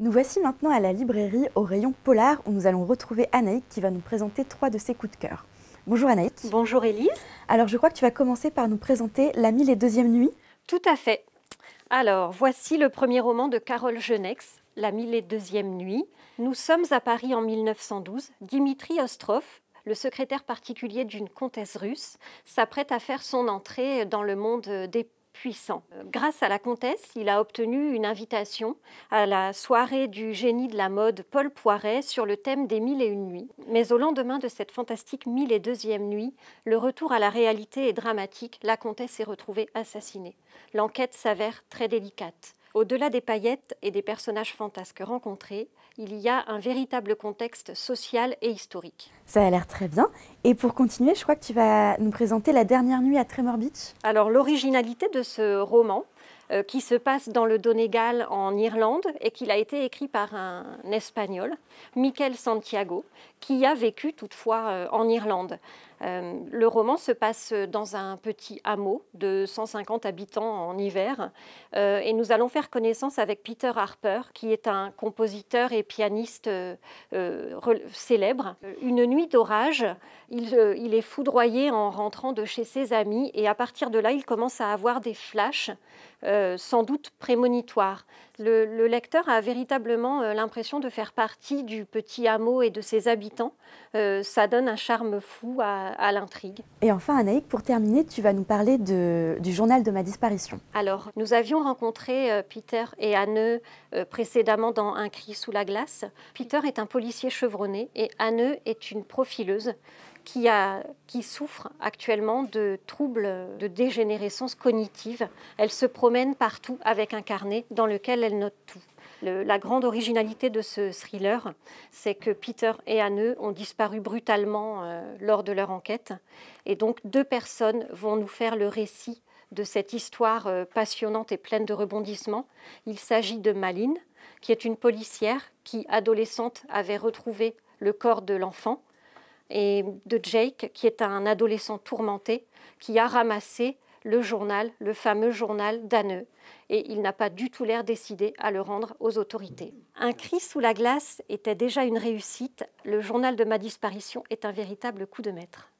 Nous voici maintenant à la librairie au rayon polar où nous allons retrouver Anaïk qui va nous présenter trois de ses coups de cœur. Bonjour Anaïk. Bonjour Élise. Alors je crois que tu vas commencer par nous présenter La mille et deuxième nuit. Tout à fait. Alors voici le premier roman de Carole Genex, La mille et deuxième nuit. Nous sommes à Paris en 1912. Dimitri Ostrov, le secrétaire particulier d'une comtesse russe, s'apprête à faire son entrée dans le monde des euh, grâce à la comtesse, il a obtenu une invitation à la soirée du génie de la mode Paul Poiret sur le thème des mille et une nuits. Mais au lendemain de cette fantastique mille et deuxième nuit, le retour à la réalité est dramatique. La comtesse est retrouvée assassinée. L'enquête s'avère très délicate. Au-delà des paillettes et des personnages fantasques rencontrés, il y a un véritable contexte social et historique. Ça a l'air très bien. Et pour continuer, je crois que tu vas nous présenter La dernière nuit à Tremor Beach. Alors l'originalité de ce roman, euh, qui se passe dans le Donegal en Irlande et qu'il a été écrit par un Espagnol, Miquel Santiago, qui a vécu toutefois euh, en Irlande. Euh, le roman se passe dans un petit hameau de 150 habitants en hiver et nous allons faire connaissance avec Peter Harper, qui est un compositeur et pianiste célèbre. Une nuit d'orage, il, il est foudroyé en rentrant de chez ses amis et à partir de là, il commence à avoir des flashs. Euh, sans doute prémonitoire. Le, lecteur a véritablement euh, l'impression de faire partie du petit hameau et de ses habitants. Euh, ça donne un charme fou à, l'intrigue. Et enfin, Anaïk, pour terminer, tu vas nous parler du journal de ma disparition. Alors, nous avions rencontré Peter et Anne précédemment dans Un cri sous la glace. Peter est un policier chevronné et Anne est une profileuse qui, qui souffre actuellement de troubles de dégénérescence cognitive. Elle se promène partout avec un carnet dans lequel elle note tout. la grande originalité de ce thriller, c'est que Peter et Anne ont disparu brutalement euh, lors de leur enquête. Et donc deux personnes vont nous faire le récit de cette histoire euh, passionnante et pleine de rebondissements. Il s'agit de Maline, qui est une policière qui, adolescente, avait retrouvé le corps de l'enfant et de Jake, qui est un adolescent tourmenté, qui a ramassé le journal, le fameux journal d'Anneux, et il n'a pas du tout l'air décidé à le rendre aux autorités. Un cri sous la glace était déjà une réussite, le journal de ma disparition est un véritable coup de maître.